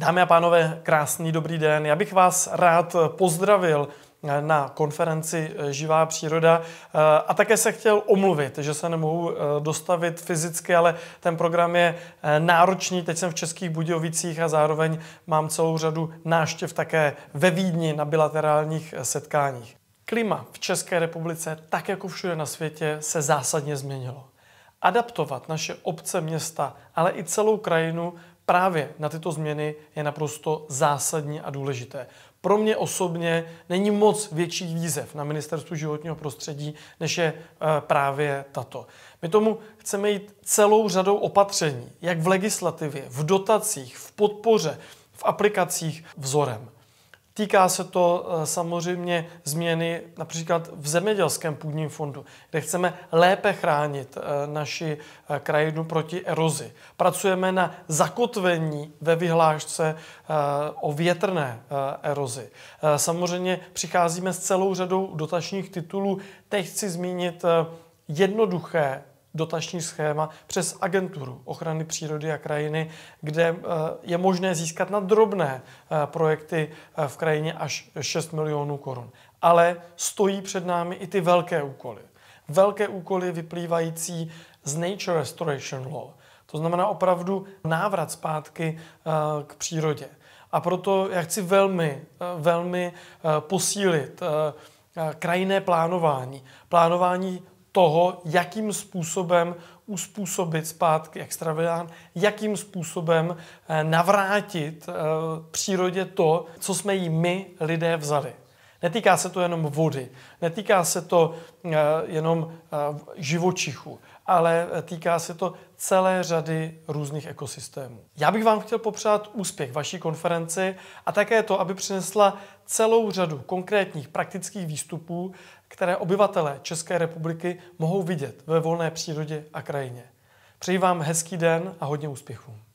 Dámy a pánové, krásný dobrý den. Já bych vás rád pozdravil na konferenci Živá příroda eh, a také se chtěl omluvit, že se nemohu eh, dostavit fyzicky, ale ten program je eh, náročný. Teď jsem v Českých Budějovicích a zároveň mám celou řadu náštěv také ve Vídni na bilaterálních setkáních. Klima v České republice, tak jako všude na světě, se zásadně změnilo. Adaptovat naše obce, města, ale i celou krajinu právě na tyto změny je naprosto zásadní a důležité. Pro mě osobně není moc větší výzev na ministerstvu životního prostředí, než je eh, právě tato. My tomu chceme jít celou řadou opatření, jak v legislativě, v dotacích, v podpoře, v aplikacích vzorem. Týká se to eh, samozřejmě změny například v zemědělském půdním fondu, kde chceme lépe chránit eh, naši eh, krajinu proti erozi. Pracujeme na zakotvení ve vyhlášce o větrné erozi. Samozřejmě přicházíme s celou řadou dotačních titulů. Teď chci zmínit jednoduché dotační schéma přes agenturu ochrany přírody a krajiny, kde eh, je možné získat na drobné eh, projekty eh, v krajině až 6 milionů korun. Ale stojí před námi i ty velké úkoly. Velké úkoly vyplývající z Nature Restoration Law. To znamená opravdu návrat zpátky k přírodě. A proto já chci velmi, velmi posílit krajinné plánování. Plánování toho, jakým způsobem uspůsobit zpátky extravilán, jakým způsobem eh, navrátit eh, přírodě to, co jsme jí my lidé vzali. Netýká se to jenom vody, netýká se to eh, jenom eh, živočichů, ale eh, týká se to celé řady různých ekosystémů. Já bych vám chtěl popřát úspěch vaší konferenci a také to, aby přinesla celou řadu konkrétních praktických výstupů, které obyvatelé České republiky mohou vidět ve volné přírodě a krajině. Přeji vám hezký den a hodně úspěchů.